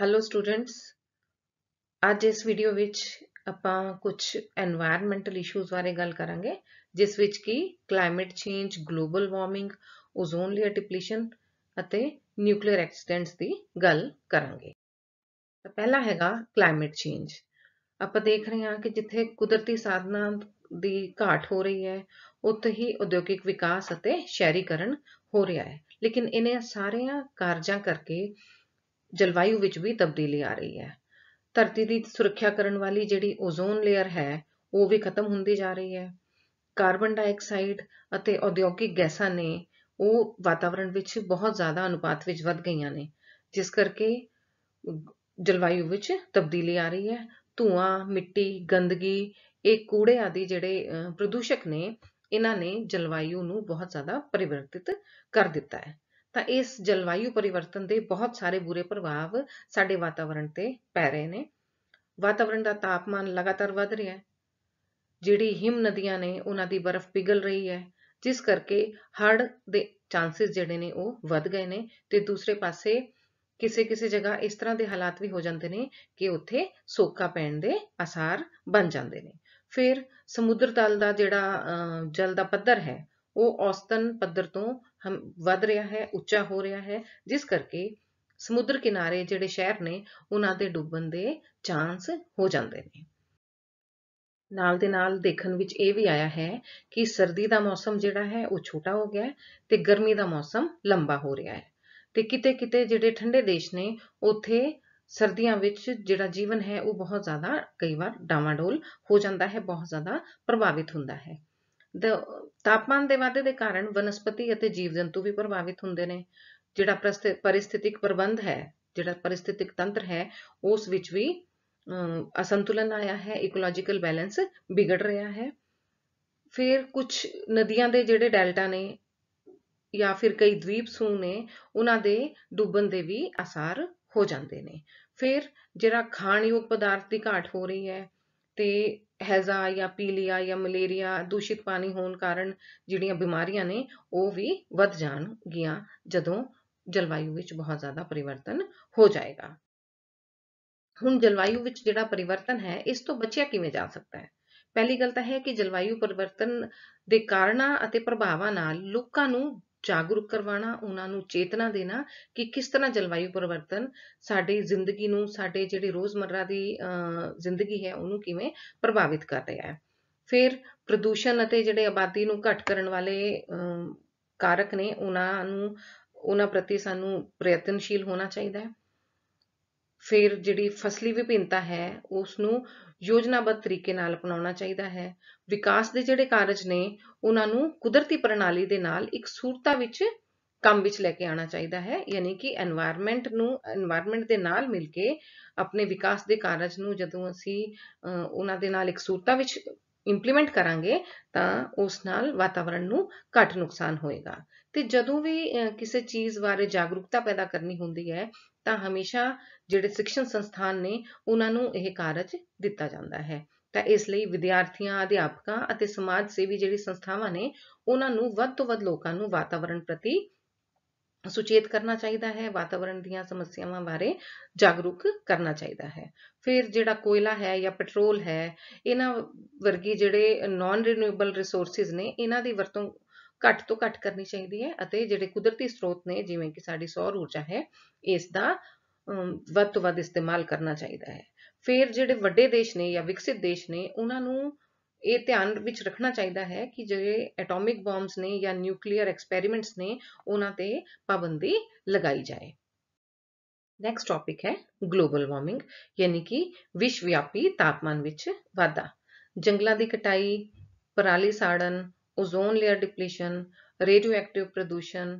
hello students ਅੱਜ ਇਸ video ਵਿੱਚ ਆਪਾਂ ਕੁਝ এনवायरमेंटਲ ਇਸ਼ੂਜ਼ ਬਾਰੇ ਗੱਲ ਕਰਾਂਗੇ ਜਿਸ ਵਿੱਚ ਕੀ climate change global warming ozone layer depletion ਅਤੇ ਨਿਊਕਲੀਅਰ ਐਕਸੀਡੈਂਟਸ ਦੀ ਗੱਲ ਕਰਾਂਗੇ ਤਾਂ ਪਹਿਲਾ ਹੈਗਾ ਕਲਾਈਮੇਟ ਚੇਂਜ ਆਪਾਂ ਦੇਖ ਰਹੇ ਹਾਂ ਕਿ ਜਿੱਥੇ ਕੁਦਰਤੀ ਸਾਧਨਾਂ ਦੀ ਘਾਟ ਹੋ ਰਹੀ ਹੈ ਉੱਥੇ ਹੀ ਉਦਯੋਗਿਕ ਵਿਕਾਸ ਅਤੇ ਸ਼ਹਿਰੀਕਰਨ ਹੋ ਰਿਹਾ ਹੈ ਲੇਕਿਨ ਇਹਨੇ ਸਾਰੇ ਕਾਰਜਾਂ ਕਰਕੇ ਜਲਵਾਯੂ ਵਿੱਚ ਵੀ ਤਬਦੀਲੀ ਆ ਰਹੀ ਹੈ ਧਰਤੀ ਦੀ ਸੁਰੱਖਿਆ ਕਰਨ ਵਾਲੀ ਜਿਹੜੀ ਓਜ਼ੋਨ ਲੇਅਰ ਹੈ ਉਹ ਵੀ ਖਤਮ ਹੁੰਦੀ ਜਾ ਰਹੀ ਹੈ ਕਾਰਬਨ ਡਾਈਆਕਸਾਈਡ ਅਤੇ ਉਦਯੋਗਿਕ ਗੈਸਾਂ ਨੇ ਉਹ ਵਾਤਾਵਰਣ ਵਿੱਚ ਬਹੁਤ ਜ਼ਿਆਦਾ ਅਨੁਪਾਤ ਵਿੱਚ ਵੱਧ ਗਈਆਂ ਨੇ ਜਿਸ ਕਰਕੇ ਜਲਵਾਯੂ ਵਿੱਚ ਤਬਦੀਲੀ ਆ ਰਹੀ ਹੈ ਧੂਆਂ ਮਿੱਟੀ ਗੰਦਗੀ ਇਹ ਕੂੜੇ ਆਦਿ ਜਿਹੜੇ ਪ੍ਰਦੂਸ਼ਕ ਨੇ ਇਹਨਾਂ ਨੇ ਜਲਵਾਯੂ ਨੂੰ ਬਹੁਤ ਜ਼ਿਆਦਾ ਪਰਿਵਰਤਿਤ ਕਰ ਦਿੱਤਾ ਹੈ ਤਾਂ ਇਸ ਜਲਵਾਯੂ ਪਰਿਵਰਤਨ ਦੇ ਬਹੁਤ ਸਾਰੇ ਬੁਰੇ ਪ੍ਰਭਾਵ ਸਾਡੇ ਵਾਤਾਵਰਣ ਤੇ ਪੈ ਰਹੇ ਨੇ ਵਾਤਾਵਰਣ ਦਾ ਤਾਪਮਾਨ ਲਗਾਤਾਰ ਵਧ ਰਿਹਾ ਹੈ ਜਿਹੜੀ ਹਿਮ ਨਦੀਆਂ ਨੇ ਉਹਨਾਂ ਦੀ ਬਰਫ਼ ਪਿਘਲ ਰਹੀ ਹੈ ਜਿਸ ਕਰਕੇ ਹੜ੍ਹ ਦੇ ਚਾਂਸਸ ਜਿਹੜੇ ਨੇ ਉਹ ਵੱਧ ਗਏ ਨੇ ਤੇ ਦੂਸਰੇ ਪਾਸੇ ਕਿਸੇ ਕਿਸੇ ਜਗ੍ਹਾ ਇਸ ਤਰ੍ਹਾਂ ਦੇ ਹਾਲਾਤ ਵੀ ਹੋ ਜਾਂਦੇ ਨੇ ਕਿ ਉੱਥੇ ਸੋਕਾ ਪੈਣ ਦੇ ਅਸਾਰ ਬਣ ਜਾਂਦੇ ਨੇ ਫਿਰ ਸਮੁੰਦਰ ਤਲ ਦਾ ਜਿਹੜਾ ਜਲ ਦਾ ਪੱਧਰ ਹੈ ਉਹ ਔਸਤਨ ਪੱਧਰ ਤੋਂ ਹਮ ਵੱਧ ਰਿਹਾ ਹੈ ਉੱਚਾ ਹੋ ਰਿਹਾ ਹੈ ਜਿਸ ਕਰਕੇ ਸਮੁੰਦਰ ਕਿਨਾਰੇ ਜਿਹੜੇ ਸ਼ਹਿਰ ਨੇ ਉਹਨਾਂ ਦੇ ਡੁੱਬਣ ਦੇ ਚਾਂਸ ਹੋ ਜਾਂਦੇ ਨੇ ਨਾਲ ਦੇ ਨਾਲ ਦੇਖਣ ਵਿੱਚ ਇਹ ਵੀ ਆਇਆ ਹੈ ਕਿ ਸਰਦੀ ਦਾ ਮੌਸਮ ਜਿਹੜਾ ਹੈ ਉਹ ਛੋਟਾ ਹੋ ਗਿਆ ਤੇ ਗਰਮੀ ਦਾ ਮੌਸਮ ਲੰਬਾ ਹੋ ਰਿਹਾ ਹੈ ਤੇ ਕਿਤੇ-ਕਿਤੇ ਜਿਹੜੇ ਠੰਡੇ ਦੇਸ਼ ਨੇ ਉੱਥੇ ਸਰਦੀਆਂ ਵਿੱਚ ਜਿਹੜਾ ਜੀਵਨ ਹੈ ਉਹ ਬਹੁਤ ਜ਼ਿਆਦਾ ਕਈ ਵਾਰ ਡਾਵਾਂਡੋਲ ਹੋ ਜਾਂਦਾ ਹੈ ਬਹੁਤ ਜ਼ਿਆਦਾ ਪ੍ਰਭਾਵਿਤ ਹੁੰਦਾ ਹੈ ਤਾਪਮਾਨ ਦੇ ਵਾਧੇ ਦੇ ਕਾਰਨ ਵਨਸਪਤੀ ਅਤੇ ਜੀਵ ਜੰਤੂ ਵੀ ਪ੍ਰਭਾਵਿਤ ਹੁੰਦੇ ਨੇ ਜਿਹੜਾ ਪਰਿਸਥਿਤਿਕ ਪ੍ਰਬੰਧ ਹੈ ਜਿਹੜਾ ਪਰਿਸਥਿਤਿਕ ਤੰਤਰ ਹੈ ਉਸ ਵਿੱਚ ਵੀ ਅਸੰਤੁਲਨ ਆਇਆ ਹੈ ਇਕੋਲੋਜੀਕਲ ਬੈਲੈਂਸ ਵਿਗੜ ਰਿਹਾ ਹੈ ਫਿਰ ਕੁਝ ਨਦੀਆਂ ਦੇ ਜਿਹੜੇ ਡੈਲਟਾ ਨੇ ਜਾਂ ਫਿਰ ਕਈ ਦਵੀਪ ਸੂ ਨੇ ਉਹਨਾਂ ਦੇ ਡੁੱਬਣ ਦੇ ਵੀ ਅਸਰ ਹੋ ਜਾਂਦੇ ਨੇ ਫਿਰ ਜਿਹੜਾ ਖਾਣਯੋਗ ਪਦਾਰਥ ਦੀ ਘਾਟ ਹੋ ਰਹੀ ਹੈ ਤੇ ਹੈਜ਼ਾ ਜਾਂ ਪੀਲੀਆ ਜਾਂ ਮਲੇਰੀਆ ਦੂਸ਼ਿਤ ਪਾਣੀ ਹੋਣ ਕਾਰਨ ਜਿਹੜੀਆਂ ਬਿਮਾਰੀਆਂ ਨੇ ਉਹ ਵੀ ਵੱਧ ਜਾਣਗੀਆਂ ਜਦੋਂ ਜਲਵਾਯੂ ਵਿੱਚ ਬਹੁਤ ਜ਼ਿਆਦਾ ਪਰਿਵਰਤਨ ਹੋ ਜਾਏਗਾ ਹੁਣ ਜਲਵਾਯੂ ਵਿੱਚ ਜਿਹੜਾ ਪਰਿਵਰਤਨ ਹੈ ਇਸ ਤੋਂ ਬਚਿਆ ਕਿਵੇਂ ਜਾ ਸਕਦਾ ਹੈ ਪਹਿਲੀ ਗੱਲ ਤਾਂ ਹੈ ਕਿ ਜਲਵਾਯੂ ਪਰਿਵਰਤਨ ਦੇ ਕਾਰਨਾਂ ਅਤੇ ਪ੍ਰਭਾਵਾਂ ਨਾਲ ਲੋਕਾਂ ਨੂੰ ਜਾਗਰੂਕ ਕਰਵਾਉਣਾ ਉਹਨਾਂ ਨੂੰ ਚੇਤਨਾ ਦੇਣਾ ਕਿ ਕਿਸ ਤਰ੍ਹਾਂ ਜਲਵਾਯੂ ਪਰਿਵਰਤਨ ਸਾਡੀ ਜ਼ਿੰਦਗੀ ਨੂੰ ਸਾਡੇ ਜਿਹੜੇ ਰੋਜ਼ਮਰਰਾ ਦੀ ਜ਼ਿੰਦਗੀ ਹੈ ਉਹਨੂੰ ਕਿਵੇਂ ਪ੍ਰਭਾਵਿਤ ਕਰ ਰਿਹਾ ਹੈ ਫਿਰ ਪ੍ਰਦੂਸ਼ਣ ਅਤੇ ਜਿਹੜੇ ਆਬਾਦੀ ਨੂੰ ਘਟ ਕਰਨ ਵਾਲੇ ਕਾਰਕ ਨੇ ਉਹਨਾਂ ਨੂੰ ਉਹਨਾਂ ਪ੍ਰਤੀ ਸਾਨੂੰ ਪ੍ਰਯਤਨਸ਼ੀਲ ਹੋਣਾ ਚਾਹੀਦਾ ਹੈ ਫਿਰ ਜਿਹੜੀ ਫਸਲੀ ਵਿਭਿੰਨਤਾ ਹੈ ਉਸ ਨੂੰ ਯੋਜਨਾਬੱਧ ਤਰੀਕੇ ਨਾਲ ਅਪਣਾਉਣਾ ਚਾਹੀਦਾ ਹੈ ਵਿਕਾਸ ਦੇ ਜਿਹੜੇ ਕਾਰਜ ਨੇ ਉਹਨਾਂ ਨੂੰ ਕੁਦਰਤੀ ਪ੍ਰਣਾਲੀ ਦੇ ਨਾਲ ਇੱਕ ਸੂਰਤਾ ਵਿੱਚ ਕੰਮ ਵਿੱਚ ਲੈ ਕੇ ਆਉਣਾ ਚਾਹੀਦਾ ਹੈ ਯਾਨੀ ਕਿ এনवायरमेंट ਨੂੰ এনवायरमेंट ਦੇ ਨਾਲ ਮਿਲ ਕੇ ਆਪਣੇ ਵਿਕਾਸ ਦੇ ਕਾਰਜ ਨੂੰ ਜਦੋਂ ਅਸੀਂ ਉਹਨਾਂ ਦੇ ਨਾਲ ਇੱਕ ਸੂਰਤਾ ਵਿੱਚ ਇੰਪਲੀਮੈਂਟ ਕਰਾਂਗੇ ਤਾਂ ਉਸ ਨਾਲ ਵਾਤਾਵਰਣ ਨੂੰ ਘੱਟ ਨੁਕਸਾਨ ਹੋਏਗਾ ਤੇ ਜਦੋਂ ਵੀ ਕਿਸੇ ਚੀਜ਼ ਬਾਰੇ ਜਾਗਰੂਕਤਾ ਪੈਦਾ ਕਰਨੀ ਹੁੰਦੀ ਹੈ ਤਾਂ ਹਮੇਸ਼ਾ ਜਿਹੜੇ ਸਿੱਖਣ ਸੰਸਥਾਨ ਨੇ ਉਹਨਾਂ ਨੂੰ ਇਹ ਕਾਰਜ ਦਿੱਤਾ ਜਾਂਦਾ ਹੈ ਤਾਂ ਇਸ ਲਈ ਵਿਦਿਆਰਥੀਆਂ ਅਧਿਆਪਕਾਂ ਅਤੇ ਸਮਾਜ ਸੇਵੀ ਜਿਹੜੀ ਸੰਸਥਾਵਾਂ ਨੇ ਉਹਨਾਂ ਨੂੰ ਵੱਧ ਤੋਂ ਵੱਧ ਲੋਕਾਂ ਨੂੰ ਵਾਤਾਵਰਣ ਪ੍ਰਤੀ ਸੁਚੇਤ ਕਰਨਾ ਚਾਹੀਦਾ ਹੈ ਵਾਤਾਵਰਣ ਦੀਆਂ ਸਮੱਸਿਆਵਾਂ ਬਾਰੇ ਜਾਗਰੂਕ ਕਰਨਾ ਚਾਹੀਦਾ ਹੈ ਫਿਰ ਜਿਹੜਾ ਕੋਇਲਾ ਹੈ ਜਾਂ ਪੈਟਰੋਲ ਹੈ ਇਹਨਾਂ ਵਰਗੀ ਜਿਹੜੇ ਨਾਨ ਰੀਨਿਊਏਬਲ ਰਿਸੋਰਸਸ ਨੇ ਇਹਨਾਂ ਦੀ ਵਰਤੋਂ ਘੱਟ ਤੋਂ ਘੱਟ ਕਰਨੀ ਚਾਹੀਦੀ ਹੈ ਅਤੇ ਜਿਹੜੇ ਕੁਦਰਤੀ ਸਰੋਤ ਨੇ ਜਿਵੇਂ ਕਿ ਸਾਡੀ ਸੌਰ ਊਰਜਾ ਹੈ ਇਸ ਦਾ ਵੱਧ ਤੋਂ ਵੱਧ ਇਸਤੇਮਾਲ ਕਰਨਾ ਚਾਹੀਦਾ ਹੈ ਫਿਰ ਜਿਹੜੇ ਵੱਡੇ ਦੇਸ਼ ਨੇ ਜਾਂ ਵਿਕਸਿਤ ਦੇਸ਼ ਨੇ ਉਹਨਾਂ ਨੂੰ ਇਹ ਧਿਆਨ ਵਿੱਚ ਰੱਖਣਾ ਚਾਹੀਦਾ ਹੈ ਕਿ ਜਿਹੜੇ ਐਟੋਮਿਕ ਬੌਮਬਸ ਨੇ ਜਾਂ ਨਿਊਕਲੀਅਰ ਐਕਸਪੈਰੀਮੈਂਟਸ ਨੇ ਉਹਨਾਂ ਤੇ ਪਾਬੰਦੀ ਲਗਾਈ ਜਾਏ ਨੈਕਸਟ ਟੌਪਿਕ ਹੈ ਗਲੋਬਲ ਵਾਰਮਿੰਗ ਯਾਨੀ ਕਿ ਵਿਸ਼ਵ ਵਿਆਪੀ ਤਾਪਮਾਨ ਵਿੱਚ ਵਾਧਾ ਜੰਗਲਾਂ ਦੀ ਕਟਾਈ ਪਰਾਲੀ ਸਾੜਨ ਓਜ਼ੋਨ ਲੇਅਰ ਡਿਪਲੀਸ਼ਨ ਰੇਡੀਓਐਕਟਿਵ ਪ੍ਰਦੂਸ਼ਣ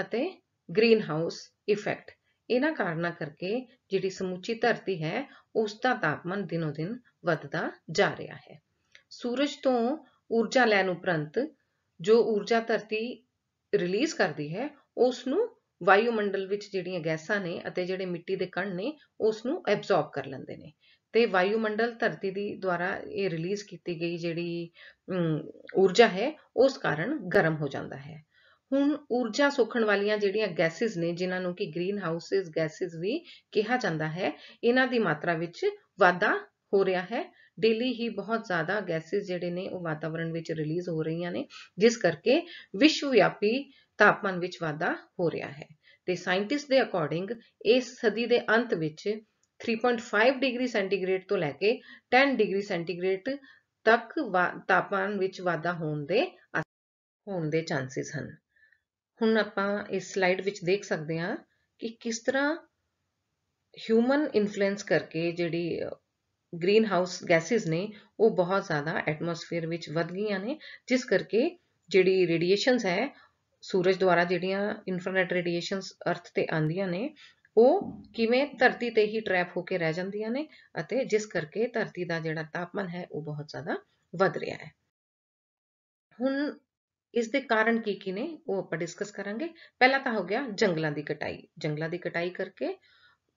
ਅਤੇ ਗ੍ਰੀਨ ਹਾਊਸ ਇਫੈਕਟ ਇਹਨਾਂ ਕਾਰਨਾਂ ਕਰਕੇ ਜਿਹੜੀ ਸਮੁੱਚੀ ਧਰਤੀ ਹੈ ਉਸ ਦਾ ਤਾਪਮਾਨ ਦਿਨੋ ਦਿਨ ਵੱਧਦਾ ਜਾ ਰਿਹਾ ਹੈ ਸੂਰਜ ਤੋਂ ਊਰਜਾ ਲੈਣ ਉਪਰੰਤ ਜੋ ਊਰਜਾ ਧਰਤੀ ਰਿਲੀਜ਼ ਕਰਦੀ ਹੈ ਉਸ ਨੂੰ ਵਾਯੂਮੰਡਲ ਵਿੱਚ ਜਿਹੜੀਆਂ ਗੈਸਾਂ ਨੇ ਅਤੇ ਜਿਹੜੇ ਮਿੱਟੀ ਦੇ ਕਣ ਨੇ ਉਸ ਨੂੰ ਐਬਜ਼ੌਰਬ ਕਰ ਲੈਂਦੇ ਨੇ ਤੇ ਵਾਯੂਮੰਡਲ ਧਰਤੀ ਦੀ ਦੁਆਰਾ ਇਹ ਰਿਲੀਜ਼ ਕੀਤੀ ਗਈ ਜਿਹੜੀ ਊਰਜਾ ਹੈ ਉਸ ਕਾਰਨ ਗਰਮ ਹੋ ਜਾਂਦਾ ਹੈ ਹੁਣ ਊਰਜਾ ਸੋਖਣ ਵਾਲੀਆਂ ਜਿਹੜੀਆਂ ਗੈਸਿਸ ਨੇ ਜਿਨ੍ਹਾਂ ਨੂੰ ਕਿ ਗ੍ਰੀਨ ਹਾਊਸਸ ਗੈਸਿਸ ਵੀ ਕਿਹਾ ਜਾਂਦਾ ਹੈ ਇਹਨਾਂ ਦੀ ਮਾਤਰਾ ਵਿੱਚ ਵਾਧਾ ਹੋ ਰਿਹਾ ਹੈ ਡੇਲੀ ਹੀ ਬਹੁਤ ਜ਼ਿਆਦਾ ਗੈਸਿਸ ਜਿਹੜੇ ਨੇ ਉਹ ਵਾਤਾਵਰਣ ਵਿੱਚ ਰਿਲੀਜ਼ ਹੋ ਰਹੀਆਂ ਨੇ ਜਿਸ ਕਰਕੇ ਵਿਸ਼ਵ ਵਿਆਪੀ ਤਾਪਮਾਨ ਵਿੱਚ ਵਾਧਾ ਹੋ ਰਿਹਾ ਹੈ ਤੇ ਸਾਇੰਟਿਸਟ ਦੇ ਅਕੋਰਡਿੰਗ ਇਸ ਸਦੀ ਦੇ ਅੰਤ ਵਿੱਚ 3.5 ਡਿਗਰੀ ਸੈਂਟੀਗ੍ਰੇਡ ਤੋਂ ਲੈ ਕੇ 10 ਡਿਗਰੀ ਸੈਂਟੀਗ੍ਰੇਡ ਤੱਕ ਤਾਪਮਾਨ ਵਿੱਚ ਵਾਧਾ ਹੋਣ ਦੇ ਹੋਣ ਦੇ ਚਾਂਸਸ ਹਨ ਹੁਣ ਆਪਾਂ ਇਸ ਸਲਾਈਡ ਵਿੱਚ ਦੇਖ ਸਕਦੇ ਹਾਂ ਕਿ ਕਿਸ ਤਰ੍ਹਾਂ ਹਿਊਮਨ ਇਨਫਲੂਐਂਸ ਕਰਕੇ ਜਿਹੜੀ ਗ੍ਰੀਨ ਹਾਊਸ ਗੈਸਿਸ ਨੇ ਉਹ ਬਹੁਤ ਜ਼ਿਆਦਾ ਐਟਮੋਸਫੇਅਰ ਵਿੱਚ ਵਧ ਗਈਆਂ ਨੇ ਜਿਸ ਕਰਕੇ ਜਿਹੜੀ ਰੇਡੀਏਸ਼ਨਸ ਹੈ ਸੂਰਜ ਦੁਆਰਾ ਜਿਹੜੀਆਂ ਇਨਫਰਾਰੈਡ ਰੇਡੀਏਸ਼ਨਸ ਅਰਥ ਤੇ ਆਉਂਦੀਆਂ ਨੇ ਉਹ ਕਿਵੇਂ ਧਰਤੀ ਤੇ ਹੀ ਟ੍ਰੈਪ ਹੋ ਕੇ ਰਹਿ ਜਾਂਦੀਆਂ ਨੇ ਅਤੇ ਜਿਸ ਕਰਕੇ ਧਰਤੀ ਦਾ ਜਿਹੜਾ ਤਾਪਮਾਨ ਹੈ ਉਹ ਬਹੁਤ ਜ਼ਿਆਦਾ ਵਧ ਰਿਹਾ ਹੈ ਹੁਣ ਇਸ ਦੇ ਕਾਰਨ ਕੀ ਕੀ ਨੇ ਉਹ ਆਪਾਂ ਡਿਸਕਸ ਕਰਾਂਗੇ ਪਹਿਲਾ ਤਾਂ ਹੋ ਗਿਆ ਜੰਗਲਾਂ ਦੀ ਕਟਾਈ ਜੰਗਲਾਂ ਦੀ ਕਟਾਈ ਕਰਕੇ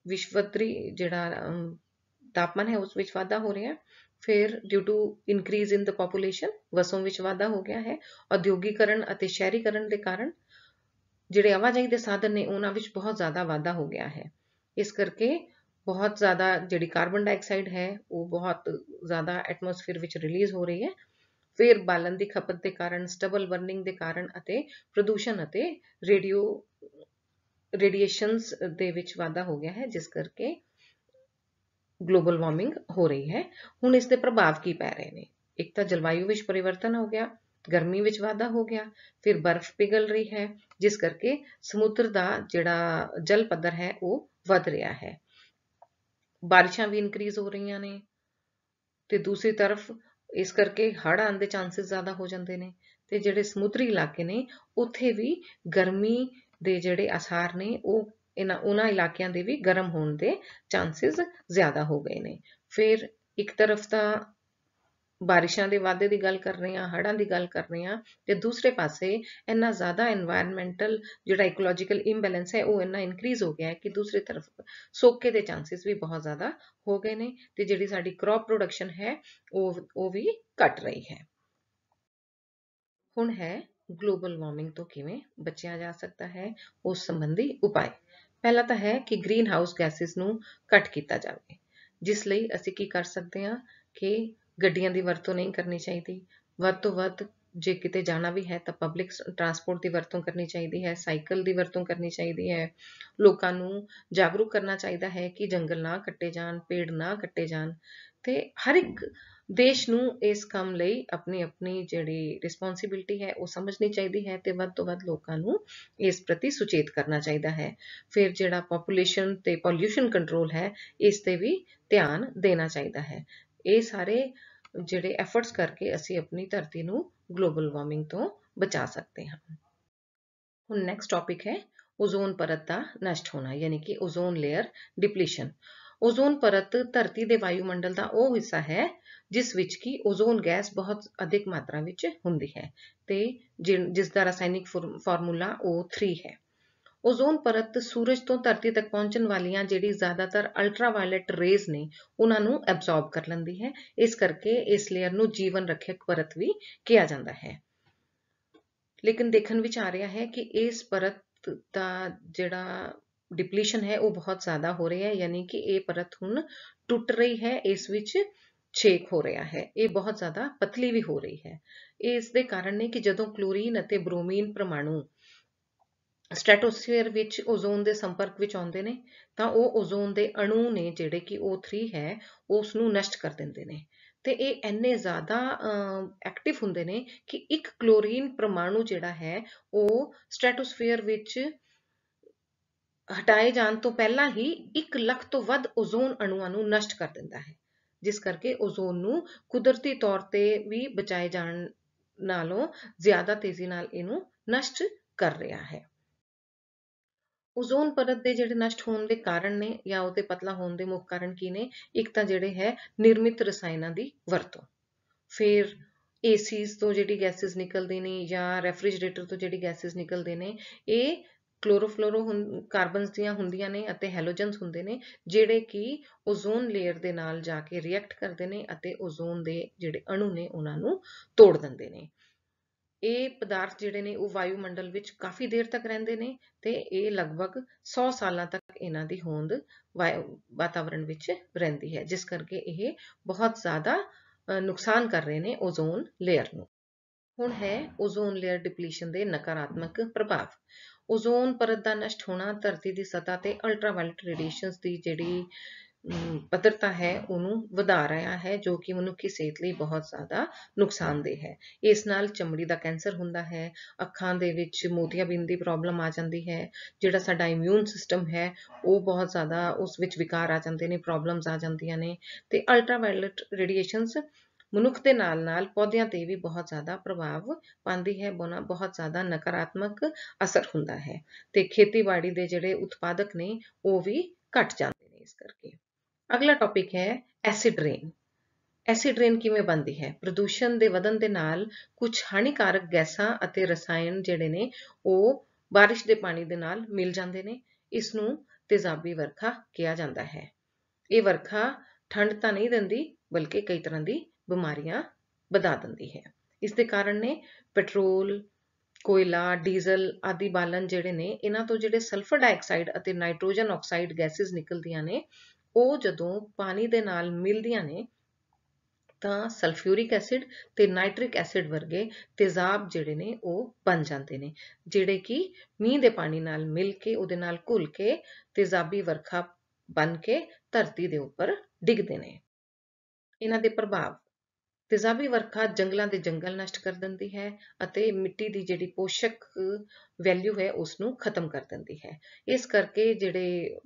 ਵਿਸ਼ਵਤਰੀ ਜਿਹੜਾ ਤਾਪਮਾਨ ਹੈ ਉਸ ਵਿੱਚ ਵਾਧਾ ਹੋ ਰਿਹਾ ਹੈ ਫਿਰ due to increase in the population ਵਸੋਂ ਵਿੱਚ ਵਾਧਾ ਹੋ ਗਿਆ ਹੈ ਉਦਯੋਗੀਕਰਨ ਅਤੇ ਸ਼ਹਿਰੀਕਰਨ ਦੇ ਕਾਰਨ ਜਿਹੜੇ ਆਵਾਜਾਈ ਦੇ ਸਾਧਨ ਨੇ ਉਹਨਾਂ ਵਿੱਚ ਬਹੁਤ ਜ਼ਿਆਦਾ ਵਾਧਾ ਹੋ ਗਿਆ ਹੈ ਇਸ ਕਰਕੇ ਬਹੁਤ ਜ਼ਿਆਦਾ ਜਿਹੜੀ ਕਾਰਬਨ ਡਾਈਆਕਸਾਈਡ ਹੈ ਉਹ ਬਹੁਤ ਜ਼ਿਆਦਾ ਐਟਮੋਸਫੇਅਰ ਵਿੱਚ ਰਿਲੀਜ਼ ਹੋ ਰਹੀ ਹੈ ਫਿਰ ਬਾਲਣ ਦੀ ਖਪਤ ਦੇ ਕਾਰਨ ਸਟਬਲ ਬਰਨਿੰਗ ਦੇ ਕਾਰਨ ਅਤੇ ਪ੍ਰਦੂਸ਼ਣ ਅਤੇ ਰੇਡੀਓ ਰੇਡੀਏਸ਼ਨਸ ਦੇ ਵਿੱਚ ਵਾਧਾ ਹੋ ਗਿਆ ਹੈ ਜਿਸ ਕਰਕੇ ਗਲੋਬਲ ਵਾਰਮਿੰਗ ਹੋ ਰਹੀ ਹੈ ਹੁਣ ਇਸ ਦੇ ਪ੍ਰਭਾਵ ਕੀ ਪੈ ਰਹੇ ਨੇ ਇੱਕ ਤਾਂ ਜਲਵਾਯੂ ਵਿੱਚ ਪਰਿਵਰਤਨ ਹੋ ਗਿਆ ਗਰਮੀ ਵਿੱਚ ਵਾਧਾ ਹੋ ਗਿਆ ਫਿਰ ਬਰਫ਼ ਪਿਘਲ ਰਹੀ ਹੈ ਜਿਸ ਕਰਕੇ ਸਮੁੰਦਰ ਦਾ ਜਿਹੜਾ ਜਲ ਪੱਧਰ ਹੈ ਉਹ ਵੱਧ ਰਿਹਾ ਹੈ ਬਾਰਿਸ਼ਾਂ ਵੀ ਇਨਕਰੀਜ਼ ਹੋ ਰਹੀਆਂ ਨੇ ਤੇ ਦੂਸਰੀ ਤਰਫ ਇਸ ਕਰਕੇ ਹੜ੍ਹ ਆਉਣ ਦੇ ਚਾਂਸਸ ਜ਼ਿਆਦਾ ਹੋ ਜਾਂਦੇ ਨੇ ਤੇ ਜਿਹੜੇ ਸਮੁੰਦਰੀ ਇਲਾਕੇ ਨੇ ਉੱਥੇ ਵੀ ਗਰਮੀ ਦੇ ਜਿਹੜੇ ਅਸਰ ਨੇ ਉਹ ਇਹਨਾਂ ਉਹਨਾਂ ਇਲਾਕਿਆਂ ਦੇ ਵੀ ਗਰਮ ਹੋਣ ਦੇ ਚਾਂਸਸ ਜ਼ਿਆਦਾ ਹੋ ਗਏ ਨੇ ਫਿਰ ਇੱਕ ਤਰਫ ਤਾਂ ਬਾਰਿਸ਼ਾਂ ਦੇ ਵਾਧੇ ਦੀ ਗੱਲ ਕਰ ਰਹੇ ਹਾਂ ਹੜ੍ਹਾਂ ਦੀ ਗੱਲ ਕਰ ਰਹੇ ਹਾਂ ਤੇ ਦੂਸਰੇ ਪਾਸੇ ਇੰਨਾ ਜ਼ਿਆਦਾ এনवायरमेंटਲ ਜਿਹੜਾ ਇਕੋਲੋਜੀਕਲ ਇੰਬੈਲੈਂਸ ਹੈ ਉਹ ਇੰਨਾ ਇਨਕਰੀਜ਼ ਹੋ ਗਿਆ ਹੈ ਕਿ ਦੂਸਰੀ ਤਰਫ ਸੋਕੇ ਦੇ ਚਾਂਸਸ ਵੀ ਬਹੁਤ ਜ਼ਿਆਦਾ ਹੋ ਗਏ ਨੇ ਤੇ ਜਿਹੜੀ ਸਾਡੀ ਕ੍ਰੌਪ ਪ੍ਰੋਡਕਸ਼ਨ ਹੈ ਉਹ ਉਹ ਵੀ ਘਟ ਰਹੀ ਹੈ ਹੁਣ ਹੈ ਗਲੋਬਲ ਵਾਰਮਿੰਗ ਤੋਂ ਕਿਵੇਂ ਬਚਿਆ ਜਾ ਸਕਦਾ ਹੈ ਉਸ ਸੰਬੰਧੀ ਉਪਾਅ ਪਹਿਲਾ ਤਾਂ ਹੈ ਕਿ ਗ੍ਰੀਨ ਹਾਊਸ ਗੈਸਿਸ ਨੂੰ ਘਟ ਕੀਤਾ ਜਾਵੇ ਜਿਸ ਲਈ ਅਸੀਂ ਕੀ ਕਰ ਸਕਦੇ ਹਾਂ ਕਿ ਗੱਡੀਆਂ ਦੀ ਵਰਤੋਂ ਨਹੀਂ ਕਰਨੀ ਚਾਹੀਦੀ ਵੱਧ ਤੋਂ ਵੱਧ ਜੇ ਕਿਤੇ ਜਾਣਾ ਵੀ ਹੈ ਤਾਂ ਪਬਲਿਕ ਟਰਾਂਸਪੋਰਟ ਦੀ ਵਰਤੋਂ ਕਰਨੀ ਚਾਹੀਦੀ ਹੈ ਸਾਈਕਲ ਦੀ ਵਰਤੋਂ ਕਰਨੀ ਚਾਹੀਦੀ ਹੈ ਲੋਕਾਂ ਨੂੰ ਜਾਗਰੂਕ ਕਰਨਾ ਚਾਹੀਦਾ ਹੈ ਕਿ ਜੰਗਲ ਨਾ ਕੱਟੇ ਜਾਣ ਪੇੜ ਨਾ ਕੱਟੇ ਜਾਣ ਤੇ ਹਰ ਇੱਕ ਦੇਸ਼ ਨੂੰ ਇਸ ਕੰਮ ਲਈ ਆਪਣੀ ਆਪਣੀ ਜਿਹੜੀ ਰਿਸਪੌਂਸਿਬਿਲਟੀ ਹੈ ਉਹ ਸਮਝਣੀ ਚਾਹੀਦੀ ਹੈ ਤੇ ਵੱਧ ਤੋਂ ਵੱਧ ਲੋਕਾਂ ਨੂੰ ਇਸ ਪ੍ਰਤੀ ਸੁਚੇਤ ਕਰਨਾ ਚਾਹੀਦਾ ਹੈ ਫਿਰ ਜਿਹੜਾ ਪੋਪੂਲੇਸ਼ਨ ਤੇ ਪੋਲੂਸ਼ਨ ਕੰਟਰੋਲ ਹੈ ਇਸ ਤੇ ਵੀ ਧਿਆਨ ਦੇਣਾ ਚਾਹੀਦਾ ਹੈ ਇਹ ਸਾਰੇ ਜਿਹੜੇ ਐਫਰਟਸ ਕਰਕੇ ਅਸੀਂ ਆਪਣੀ ਧਰਤੀ ਨੂੰ ਗਲੋਬਲ ਵਾਰਮਿੰਗ ਤੋਂ ਬਚਾ ਸਕਦੇ ਹਾਂ ਹੁਣ ਨੈਕਸਟ ਟੌਪਿਕ ਹੈ ਓਜ਼ੋਨ ਪਰਤ ਦਾ ਨਸ਼ਟ ਹੋਣਾ ਯਾਨੀ ਕਿ ਓਜ਼ੋਨ ਲੇਅਰ ਡਿਪਲੀਸ਼ਨ ਓਜ਼ੋਨ ਪਰਤ ਧਰਤੀ ਦੇ ਵਾਯੂਮੰਡਲ ਦਾ ਉਹ ਹਿੱਸਾ ਹੈ ਜਿਸ ਵਿੱਚ ਕਿ ਓਜ਼ੋਨ ਗੈਸ ਬਹੁਤ ਅਧਿਕ ਮਾਤਰਾ ਵਿੱਚ ਹੁੰਦੀ ਹੈ ਤੇ ਜਿਸ ਦਾ ਰਸਾਇਣਿਕ ਫਾਰਮੂਲਾ O3 ਹੈ ਓਜ਼ੋਨ ਪਰਤ ਸੂਰਜ ਤੋਂ ਧਰਤੀ ਤੱਕ ਪਹੁੰਚਣ ਵਾਲੀਆਂ ਜਿਹੜੀ ਜ਼ਿਆਦਾਤਰ ਅਲਟਰਾਵਾਇਲਟ ਰੇਜ਼ ਨੇ ਉਹਨਾਂ ਨੂੰ ਐਬਜ਼ੌਰਬ ਕਰ ਲੈਂਦੀ ਹੈ ਇਸ ਕਰਕੇ ਇਸ ਲੇਅਰ ਨੂੰ ਜੀਵਨ ਰੱਖਿਅਕ ਪਰਤ ਵੀ ਕਿਹਾ ਜਾਂਦਾ ਹੈ ਲੇਕਿਨ ਦੇਖਣ ਵਿੱਚ ਆ ਰਿਹਾ ਹੈ ਕਿ ਇਸ ਪਰਤ ਦਾ ਜਿਹੜਾ ਡਿਪਲੀਸ਼ਨ ਹੈ ਉਹ ਬਹੁਤ ਜ਼ਿਆਦਾ ਹੋ ਰਿਹਾ ਹੈ ਯਾਨੀ ਕਿ ਇਹ ਪਰਤ ਹੁਣ ਟੁੱਟ ਰਹੀ ਹੈ ਇਸ ਵਿੱਚ ਛੇਕ ਹੋ ਰਿਹਾ ਹੈ ਇਹ ਬਹੁਤ ਜ਼ਿਆਦਾ ਪਤਲੀ ਵੀ ਹੋ ਰਹੀ ਹੈ ਇਸ ਦੇ ਕਾਰਨ ਨੇ ਕਿ ਜਦੋਂ ਕਲੋਰੀਨ ਅਤੇ ਬ੍ਰੋਮੀਨ ਪਰਮਾਣੂ ਸਟ੍ਰੈਟੋਸਫੀਅਰ ਵਿੱਚ ਓਜ਼ੋਨ ਦੇ ਸੰਪਰਕ ਵਿੱਚ ਆਉਂਦੇ ਨੇ ਤਾਂ ਉਹ ਓਜ਼ੋਨ ਦੇ ਅਣੂ ਨੇ ਜਿਹੜੇ ਕਿ O3 ਹੈ ਉਸ ਨੂੰ ਨਸ਼ਟ ਕਰ ਦਿੰਦੇ ਨੇ ਤੇ ਇਹ ਇੰਨੇ ਜ਼ਿਆਦਾ ਐਕਟਿਵ ਹੁੰਦੇ ਨੇ ਕਿ ਇੱਕ ਕਲੋਰੀਨ ਪਰਮਾਣੂ ਜਿਹੜਾ ਹੈ ਉਹ ਸਟ੍ਰੈਟੋਸਫੀਅਰ ਵਿੱਚ ਹਟਾਏ ਜਾਣ ਤੋਂ ਪਹਿਲਾਂ ਹੀ 1 ਲੱਖ ਤੋਂ ਵੱਧ ਓਜ਼ੋਨ ਅਣੂਆਂ ਨੂੰ ਨਸ਼ਟ ਕਰ ਦਿੰਦਾ ਹੈ ਜਿਸ ਕਰਕੇ ਓਜ਼ੋਨ ਨੂੰ ਕੁਦਰਤੀ ਤੌਰ ਤੇ ਵੀ ਬਚਾਏ ਜਾਣ ਨਾਲੋਂ ਜ਼ਿਆਦਾ ਤੇਜ਼ੀ ਨਾਲ ਇਹਨੂੰ ਨਸ਼ਟ ਕਰ ਰਿਹਾ ਹੈ ਓਜ਼ੋਨ ਪਰਤ ਦੇ ਜਿਹੜੇ ਨਸ਼ਟ ਹੋਣ ਦੇ ਕਾਰਨ ਨੇ ਜਾਂ ਉਹਦੇ ਪਤਲਾ ਹੋਣ ਦੇ ਮੁੱਖ ਕਾਰਨ ਕੀ ਨੇ ਇੱਕ ਤਾਂ ਜਿਹੜੇ ਹੈ ਨਿਰਮਿਤ ਰਸਾਇਣਾਂ ਦੀ ਵਰਤੋਂ ਫਿਰ ਏਸੀਸ ਤੋਂ ਜਿਹੜੀ ਗੈਸਸ ਨਿਕਲਦੇ ਨੇ ਜਾਂ ਰੈਫਰਿਜਰੇਟਰ ਤੋਂ ਜਿਹੜੀ ਗੈਸਸ ਨਿਕਲਦੇ ਨੇ ਇਹ ਕਲੋਰੋਫਲੋਰੋ ਕਾਰਬਨਸ ਦੀਆਂ ਹੁੰਦੀਆਂ ਨੇ ਅਤੇ ਹੈਲੋਜਨਸ ਹੁੰਦੇ ਨੇ ਜਿਹੜੇ ਕਿ ਓਜ਼ੋਨ ਲੇਅਰ ਦੇ ਨਾਲ ਜਾ ਕੇ ਰਿਐਕਟ ਕਰਦੇ ਨੇ ਅਤੇ ਓਜ਼ੋਨ ਦੇ ਜਿਹੜੇ ਅਣੂ ਨੇ ਉਹਨਾਂ ਨੂੰ ਤੋੜ ਦਿੰਦੇ ਨੇ ਇਹ ਪਦਾਰਥ ਜਿਹੜੇ ਨੇ ਉਹ ਵਾਯੂਮੰਡਲ ਵਿੱਚ ਕਾਫੀ ਦੇਰ ਤੱਕ ਰਹਿੰਦੇ ਨੇ ਤੇ ਇਹ ਲਗਭਗ 100 ਸਾਲਾਂ ਤੱਕ ਇਹਨਾਂ ਦੀ ਹੋਂਦ ਵਾਤਾਵਰਣ ਵਿੱਚ ਰਹਿੰਦੀ ਹੈ ਜਿਸ ਕਰਕੇ ਇਹ ਬਹੁਤ ਜ਼ਿਆਦਾ ਨੁਕਸਾਨ ਕਰ ਰਹੇ ਨੇ ਓਜ਼ੋਨ ਲੇਅਰ ਨੂੰ ਹੁਣ ਹੈ ਓਜ਼ੋਨ ਲੇਅਰ ਡਿਪਲੀਸ਼ਨ ਦੇ ਨਕਾਰਾਤਮਕ ਪ੍ਰਭਾਵ ਓਜ਼ੋਨ ਪਰਤ ਦਾ ਨਸ਼ਟ ਹੋਣਾ ਧਰਤੀ ਦੀ ਸਤਾ ਤੇ ਅਲਟਰਾਵਾਇਲਟ ਰੇਡੀਏਸ਼ਨਸ ਦੀ ਜਿਹੜੀ ਪੱਧਰਤਾ ਹੈ ਉਹਨੂੰ ਵਧਾ ਰਿਹਾ ਹੈ ਜੋ ਕਿ ਮਨੁੱਖੀ ਸਿਹਤ ਲਈ ਬਹੁਤ ਜ਼ਿਆਦਾ ਨੁਕਸਾਨਦੇਹ ਹੈ ਇਸ ਨਾਲ ਚਮੜੀ ਦਾ ਕੈਂਸਰ ਹੁੰਦਾ ਹੈ ਅੱਖਾਂ ਦੇ ਵਿੱਚ ਮੋਤੀਆਬਿੰਦ ਦੀ ਪ੍ਰੋਬਲਮ ਆ ਜਾਂਦੀ ਹੈ ਜਿਹੜਾ ਸਾਡਾ ਇਮਿਊਨ ਸਿਸਟਮ ਹੈ ਉਹ ਬਹੁਤ ਜ਼ਿਆਦਾ ਉਸ ਵਿੱਚ ਵਿਕਾਰ ਆ ਜਾਂਦੇ ਨੇ ਪ੍ਰੋਬਲਮਸ ਆ ਜਾਂਦੀਆਂ ਨੇ ਤੇ ਅਲਟਰਾਵਾਇਲਟ ਰੇਡੀਏਸ਼ਨਸ ਮਨੁੱਖ ਦੇ ਨਾਲ ਨਾਲ ਪੌਦਿਆਂ ਤੇ ਵੀ ਬਹੁਤ ਜ਼ਿਆਦਾ ਪ੍ਰਭਾਵ ਪਾਉਂਦੀ ਹੈ ਬੋਨਾ ਬਹੁਤ ਜ਼ਿਆਦਾ ਨਕਾਰਾਤਮਕ ਅਸਰ ਹੁੰਦਾ ਹੈ ਤੇ ਖੇਤੀਬਾੜੀ ਦੇ ਜਿਹੜੇ ਉਤਪਾਦਕ ਨੇ ਉਹ ਵੀ ਘਟ ਜਾਂਦੇ ਨੇ ਇਸ ਕਰਕੇ ਅਗਲਾ ਟੌਪਿਕ ਹੈ ਐਸਿਡ ਰੇਨ ਐਸਿਡ ਰੇਨ ਕਿਵੇਂ ਬਣਦੀ ਹੈ ਪ੍ਰਦੂਸ਼ਣ ਦੇ ਵਧਣ ਦੇ ਨਾਲ ਕੁਝ ਹਾਨੀਕਾਰਕ ਗੈਸਾਂ ਅਤੇ ਰਸਾਇਣ ਜਿਹੜੇ ਨੇ ਉਹ بارش ਦੇ ਪਾਣੀ ਦੇ ਨਾਲ ਮਿਲ ਜਾਂਦੇ ਨੇ ਇਸ ਨੂੰ ਤੇਜ਼ਾਬੀ ਵਰਖਾ ਕਿਹਾ ਜਾਂਦਾ ਹੈ ਇਹ ਵਰਖਾ ਠੰਡ ਤਾਂ ਨਹੀਂ ਦਿੰਦੀ ਬਲਕਿ ਕਈ ਤਰ੍ਹਾਂ ਦੀ ਬਿਮਾਰੀਆਂ ਵਧਾ ਦਿੰਦੀ ਹੈ ਇਸ ਦੇ ਕਾਰਨ ਨੇ ਪੈਟਰੋਲ ਕੋਇਲਾ ਡੀਜ਼ਲ ਆਦਿ ਬਾਲਣ ਜਿਹੜੇ ਨੇ ਇਹਨਾਂ ਤੋਂ ਜਿਹੜੇ ਸਲਫਰ ਡਾਈਆਕਸਾਈਡ ਅਤੇ ਨਾਈਟ੍ਰੋਜਨ ਆਕਸਾਈਡ ਗੈਸਸ ਨਿਕਲਦੀਆਂ ਨੇ ਉਹ ਜਦੋਂ ਪਾਣੀ ਦੇ ਨਾਲ ਮਿਲਦੀਆਂ ਨੇ ਤਾਂ ਸਲਫਿਊਰਿਕ ਐਸਿਡ ਤੇ ਨਾਈਟ੍ਰਿਕ ਐਸਿਡ ਵਰਗੇ ਤੇਜ਼ਾਬ ਜਿਹੜੇ ਨੇ ਉਹ ਬਣ ਜਾਂਦੇ ਨੇ ਜਿਹੜੇ ਕਿ ਮੀਂਹ ਦੇ ਪਾਣੀ ਨਾਲ ਮਿਲ ਕੇ ਉਹਦੇ ਨਾਲ ਘੁਲ ਕੇ ਤੇਜ਼ਾਬੀ ਵਰਖਾ ਬਣ ਕੇ ਧਰਤੀ ਦੇ ਉੱਪਰ ਡਿੱਗਦੇ ਨੇ ਇਹਨਾਂ ਦੇ ਪ੍ਰਭਾਵ ਤੇਜ਼ਾਬੀ ਵਰਖਾ ਜੰਗਲਾਂ ਦੇ ਜੰਗਲ ਨਸ਼ਟ ਕਰ ਦਿੰਦੀ ਹੈ ਅਤੇ ਮਿੱਟੀ ਦੀ ਜਿਹੜੀ ਪੋਸ਼ਕ ਵੈਲਿਊ ਹੈ ਉਸ ਨੂੰ ਖਤਮ ਕਰ ਦਿੰਦੀ ਹੈ ਇਸ ਕਰਕੇ ਜਿਹੜੇ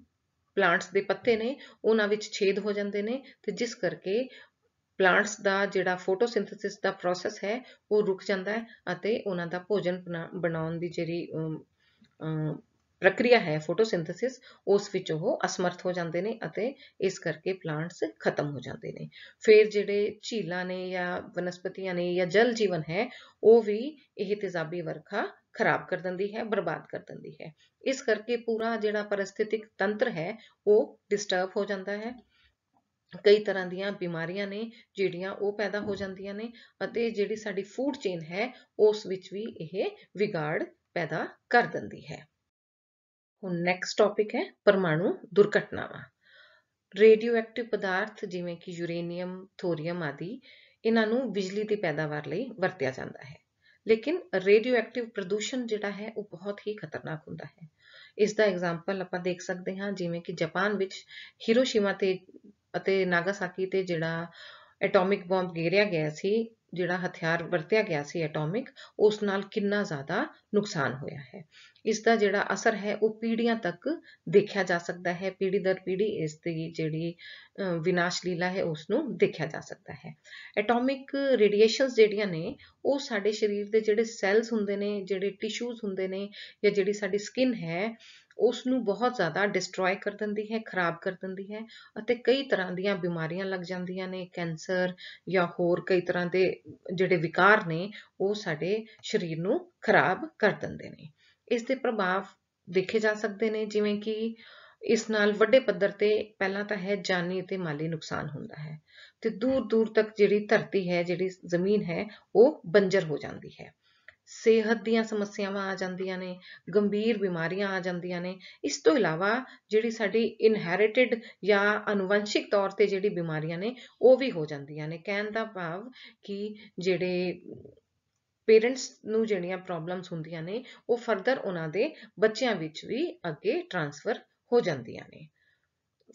ਪਲਾਂਟਸ ਦੇ ਪੱਤੇ ਨੇ ਉਹਨਾਂ ਵਿੱਚ ਛੇਦ ਹੋ ਜਾਂਦੇ ਨੇ ਤੇ ਜਿਸ ਕਰਕੇ ਪਲਾਂਟਸ ਦਾ ਜਿਹੜਾ ਫੋਟੋਸਿੰਥੇਸਿਸ ਦਾ ਪ੍ਰੋਸੈਸ ਹੈ ਉਹ ਰੁਕ ਜਾਂਦਾ ਹੈ ਅਤੇ ਉਹਨਾਂ ਦਾ ਭੋਜਨ ਬਣਾਉਣ ਦੀ ਜਿਹੜੀ ਪ੍ਰਕਿਰਿਆ ਹੈ ਫੋਟੋਸਿੰਥੇਸਿਸ ਉਸ ਵਿੱਚ ਉਹ ਅਸਮਰਥ ਹੋ ਜਾਂਦੇ ਨੇ ਅਤੇ ਇਸ ਕਰਕੇ ਪਲਾਂਟਸ ਖਤਮ ਹੋ ਜਾਂਦੇ ਨੇ ਫਿਰ ਜਿਹੜੇ ਝੀਲਾਂ ਨੇ ਜਾਂ ਵਨਸਪਤੀਆਂ ਨੇ ਜਾਂ ਜਲ ਜੀਵਨ ਹੈ ਉਹ ਵੀ ਇਹ ਤੇਜ਼ਾਬੀ ਵਰਖਾ ਖਰਾਬ ਕਰ ਦਿੰਦੀ ਹੈ ਬਰਬਾਦ ਕਰ ਦਿੰਦੀ ਹੈ ਇਸ ਕਰਕੇ ਪੂਰਾ ਜਿਹੜਾ ਪਰਿਸਥਿਤਿਕ ਤੰਤਰ ਹੈ ਉਹ ਡਿਸਟਰਬ ਹੋ ਜਾਂਦਾ ਹੈ ਕਈ ਤਰ੍ਹਾਂ ਦੀਆਂ ਬਿਮਾਰੀਆਂ ਨੇ ਜਿਹੜੀਆਂ ਉਹ ਪੈਦਾ ਹੋ ਜਾਂਦੀਆਂ ਨੇ ਅਤੇ ਜਿਹੜੀ ਸਾਡੀ ਫੂਡ ਚੇਨ ਹੈ ਉਸ ਵਿੱਚ ਵੀ ਇਹ ਵਿਗਾੜ ਪੈਦਾ ਕਰ ਦਿੰਦੀ ਹੈ ਹੁਣ ਨੈਕਸਟ ਟੌਪਿਕ ਹੈ ਪਰਮਾਣੂ ਦੁਰਘਟਨਾਵਾਂ ਰੇਡੀਓ ਐਕਟਿਵ ਪਦਾਰਥ ਜਿਵੇਂ ਕਿ ਯੂਰੇਨੀਅਮ ਥੋਰੀਅਮ ਆਦਿ ਇਹਨਾਂ ਨੂੰ ਬਿਜਲੀ ਦੀ ਪੈਦਾਵਾਰ ਲਈ ਵਰਤਿਆ ਜਾਂਦਾ ਹੈ ਲੇਕਿਨ ਰੇਡੀਓ ਐਕਟਿਵ ਪ੍ਰਦੂਸ਼ਣ ਜਿਹੜਾ ਹੈ ਉਹ ਬਹੁਤ ਹੀ ਖਤਰਨਾਕ ਹੁੰਦਾ ਹੈ ਇਸ ਦਾ ਐਗਜ਼ਾਮਪਲ ਆਪਾਂ ਦੇਖ ਸਕਦੇ ਹਾਂ ਜਿਵੇਂ ਕਿ ਜਾਪਾਨ ਵਿੱਚ ਹੀਰੋਸ਼ੀਮਾ ਤੇ ਅਤੇ ਨਾਗਾਸਾਕੀ ਤੇ ਜਿਹੜਾ ਐਟੋਮਿਕ ਬੰਬ ਗੇਰਿਆ ਗਿਆ ਸੀ ਜਿਹੜਾ ਹਥਿਆਰ ਵਰਤਿਆ ਗਿਆ ਸੀ ਐਟੋਮਿਕ ਉਸ ਨਾਲ ਕਿੰਨਾ ਜ਼ਿਆਦਾ ਨੁਕਸਾਨ ਹੋਇਆ ਹੈ ਇਸ ਦਾ ਜਿਹੜਾ ਅਸਰ ਹੈ ਉਹ ਪੀੜ੍ਹੀਆਂ ਤੱਕ ਦੇਖਿਆ ਜਾ ਸਕਦਾ ਹੈ ਪੀੜ੍ਹੀ ਦਰ ਪੀੜ੍ਹੀ ਇਸ ਦੀ ਜਿਹੜੀ ਵਿਨਾਸ਼ ਲੀਲਾ ਹੈ ਉਸ ਨੂੰ ਦੇਖਿਆ ਜਾ ਸਕਦਾ ਹੈ ਐਟੋਮਿਕ ਰੇਡੀਏਸ਼ਨਸ ਜਿਹੜੀਆਂ ਨੇ ਉਹ ਸਾਡੇ ਸਰੀਰ ਦੇ ਜਿਹੜੇ ਸੈਲਸ ਹੁੰਦੇ ਨੇ ਜਿਹੜੇ ਟਿਸ਼ੂਜ਼ ਹੁੰਦੇ ਨੇ ਜਾਂ ਜਿਹੜੀ ਸਾਡੀ ਸਕਿਨ ਹੈ ਉਸ ਨੂੰ ਬਹੁਤ ਜ਼ਿਆਦਾ ਡਿਸਟਰੋਏ ਕਰ ਦਿੰਦੀ ਹੈ ਖਰਾਬ ਕਰ ਦਿੰਦੀ ਹੈ ਅਤੇ ਕਈ ਤਰ੍ਹਾਂ ਦੀਆਂ ਬਿਮਾਰੀਆਂ ਲੱਗ ਜਾਂਦੀਆਂ ਨੇ ਕੈਂਸਰ ਜਾਂ ਹੋਰ ਕਈ ਤਰ੍ਹਾਂ ਦੇ ਜਿਹੜੇ ਵਿਕਾਰ ਨੇ ਉਹ ਸਾਡੇ ਸਰੀਰ ਨੂੰ ਖਰਾਬ ਕਰ ਦਿੰਦੇ ਨੇ ਇਸ ਦੇ ਪ੍ਰਭਾਵ ਦੇਖੇ ਜਾ ਸਕਦੇ ਨੇ ਜਿਵੇਂ ਕਿ ਇਸ ਨਾਲ ਵੱਡੇ ਪੱਧਰ ਤੇ ਪਹਿਲਾਂ ਤਾਂ ਹੈ ਜਾਨੀ ਤੇ ਮਾਲੀ ਨੁਕਸਾਨ ਹੁੰਦਾ ਹੈ ਤੇ ਦੂਰ ਦੂਰ ਤੱਕ ਜਿਹੜੀ ਧਰਤੀ ਹੈ ਜਿਹੜੀ ਜ਼ਮੀਨ ਹੈ ਉਹ ਬੰਜਰ ਹੋ ਜਾਂਦੀ ਹੈ ਸਿਹਤ ਦੀਆਂ ਸਮੱਸਿਆਵਾਂ ਆ ਜਾਂਦੀਆਂ ਨੇ ਗੰਭੀਰ ਬਿਮਾਰੀਆਂ ਆ ਜਾਂਦੀਆਂ ਨੇ ਇਸ ਤੋਂ ਇਲਾਵਾ ਜਿਹੜੀ ਸਾਡੀ ਇਨਹੈਰੀਟਿਡ ਜਾਂ ਅਨੁਵੰਸ਼ਿਕ ਤੌਰ ਤੇ ਜਿਹੜੀ ਬਿਮਾਰੀਆਂ ਨੇ ਉਹ ਵੀ ਹੋ ਜਾਂਦੀਆਂ ਨੇ ਕਹਿਣ ਦਾ ਭਾਵ ਕਿ ਜਿਹੜੇ ਪੇਰੈਂਟਸ ਨੂੰ ਜਿਹੜੀਆਂ ਪ੍ਰੋਬਲਮਸ ਹੁੰਦੀਆਂ ਨੇ ਉਹ ਫਰਦਰ ਉਹਨਾਂ ਦੇ ਬੱਚਿਆਂ ਵਿੱਚ ਵੀ ਅੱਗੇ ਟ੍ਰਾਂਸਫਰ ਹੋ ਜਾਂਦੀਆਂ ਨੇ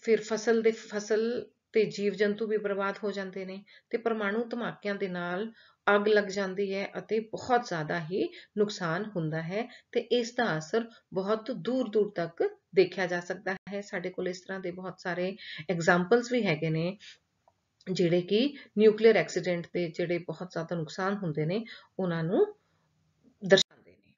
ਫਿਰ ਫਸਲ ਦੇ ਫਸਲ ਤੇ ਜੀਵ ਜੰਤੂ ਵੀ ਬਰਬਾਦ ਹੋ ਜਾਂਦੇ ਨੇ ਤੇ ਪਰਮਾਣੂ ਧਮਾਕਿਆਂ ਦੇ ਨਾਲ ਅੱਗ ਲੱਗ ਜਾਂਦੀ ਹੈ ਅਤੇ ਬਹੁਤ ਜ਼ਿਆਦਾ ਹੀ ਨੁਕਸਾਨ ਹੁੰਦਾ ਹੈ ਤੇ ਇਸ ਦਾ ਅਸਰ ਬਹੁਤ ਦੂਰ ਦੂਰ ਤੱਕ ਦੇਖਿਆ ਜਾ ਸਕਦਾ ਹੈ ਸਾਡੇ ਕੋਲ ਇਸ ਤਰ੍ਹਾਂ ਦੇ ਬਹੁਤ ਸਾਰੇ ਐਗਜ਼ਾਮਪਲਸ ਵੀ ਹੈਗੇ ਨੇ ਜਿਹੜੇ ਕਿ ਨਿਊਕਲੀਅਰ ਐਕਸੀਡੈਂਟ ਦੇ ਜਿਹੜੇ ਬਹੁਤ ਜ਼ਿਆਦਾ ਨੁਕਸਾਨ ਹੁੰਦੇ ਨੇ ਉਹਨਾਂ ਨੂੰ ਦਰਸਾਉਂਦੇ ਨੇ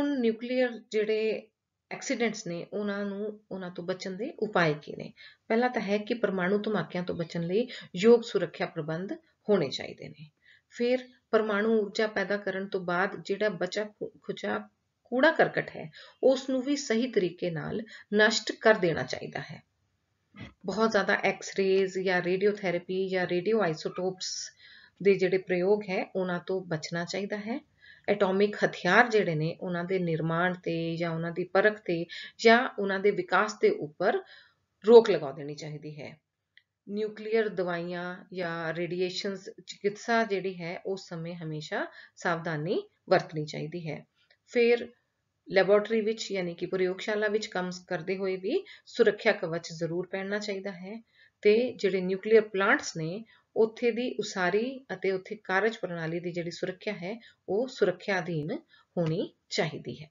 ਹੁਣ ਨਿਊਕਲੀਅਰ ਜਿਹੜੇ ਐਕਸੀਡੈਂਟਸ ਨੇ ਉਹਨਾਂ ਨੂੰ ਉਹਨਾਂ ਤੋਂ ਬਚਣ ਦੇ ਉਪਾਅ ਕੀ ਨੇ ਪਹਿਲਾ ਤਾਂ ਹੈ ਕਿ ਪਰਮਾਣੂ ਧਮਾਕਿਆਂ ਤੋਂ ਬਚਣ ਲਈ ਯੋਗ ਸੁਰੱਖਿਆ ਪ੍ਰਬੰਧ ਹੋਣੇ ਚਾਹੀਦੇ ਨੇ ਫਿਰ ਪਰਮਾਣੂ ਊਰਜਾ ਪੈਦਾ ਕਰਨ ਤੋਂ ਬਾਅਦ ਜਿਹੜਾ ਬਚਾ ਖੁਚਾ ਕੂੜਾ ਕਰਕਟ ਹੈ ਉਸ ਨੂੰ ਵੀ ਸਹੀ ਤਰੀਕੇ ਨਾਲ ਨਸ਼ਟ ਕਰ ਦੇਣਾ ਚਾਹੀਦਾ ਹੈ ਬਹੁਤ ਜ਼ਿਆਦਾ ਐਕਸ-ਰੇਜ਼ ਜਾਂ ਰੇਡੀਓਥੈਰੇਪੀ ਜਾਂ ਰੇਡੀਓ ਆਈਸੋਟੋਪਸ ਦੇ ਜਿਹੜੇ ਪ੍ਰਯੋਗ ਹੈ ਉਹਨਾਂ ਤੋਂ ਬਚਣਾ ਚਾਹੀਦਾ ਹੈ ਐਟੋਮਿਕ ਹਥਿਆਰ ਜਿਹੜੇ ਨੇ ਉਹਨਾਂ ਦੇ ਨਿਰਮਾਣ ਤੇ ਜਾਂ ਉਹਨਾਂ ਦੀ ਪਰਖ ਤੇ ਜਾਂ ਉਹਨਾਂ ਦੇ ਵਿਕਾਸ ਦੇ ਉੱਪਰ ਰੋਕ ਲਗਾ ਦੇਣੀ ਚਾਹੀਦੀ ਹੈ ਨਿਊਕਲੀਅਰ ਦਵਾਈਆਂ ਜਾਂ ਰੇਡੀਏਸ਼ਨਸ ਚਿਕਿਤਸਾ ਜਿਹੜੀ ਹੈ ਉਸ ਸਮੇਂ ਹਮੇਸ਼ਾ ਸਾਵਧਾਨੀ ਵਰਤਣੀ ਚਾਹੀਦੀ ਹੈ ਫਿਰ ਲੈਬੋਰਟਰੀ ਵਿੱਚ ਯਾਨੀ ਕਿ ਪ੍ਰਯੋਗਸ਼ਾਲਾ ਵਿੱਚ ਕੰਮ ਕਰਦੇ ਹੋਏ ਵੀ ਸੁਰੱਖਿਆ ਕਵਚ ਜ਼ਰੂਰ ਪਹਿਨਣਾ ਚਾਹੀਦਾ ਹੈ ਤੇ ਜਿਹੜੇ ਨਿਊਕਲੀਅਰ ਪਲਾਂਟਸ ਨੇ ਉੱਥੇ ਦੀ ਉਸਾਰੀ ਅਤੇ ਉੱਥੇ ਕਾਰਜ ਪ੍ਰਣਾਲੀ ਦੀ ਜਿਹੜੀ ਸੁਰੱਖਿਆ ਹੈ ਉਹ ਸੁਰੱਖਿਆ ਅਧੀਨ ਹੋਣੀ ਚਾਹੀਦੀ ਹੈ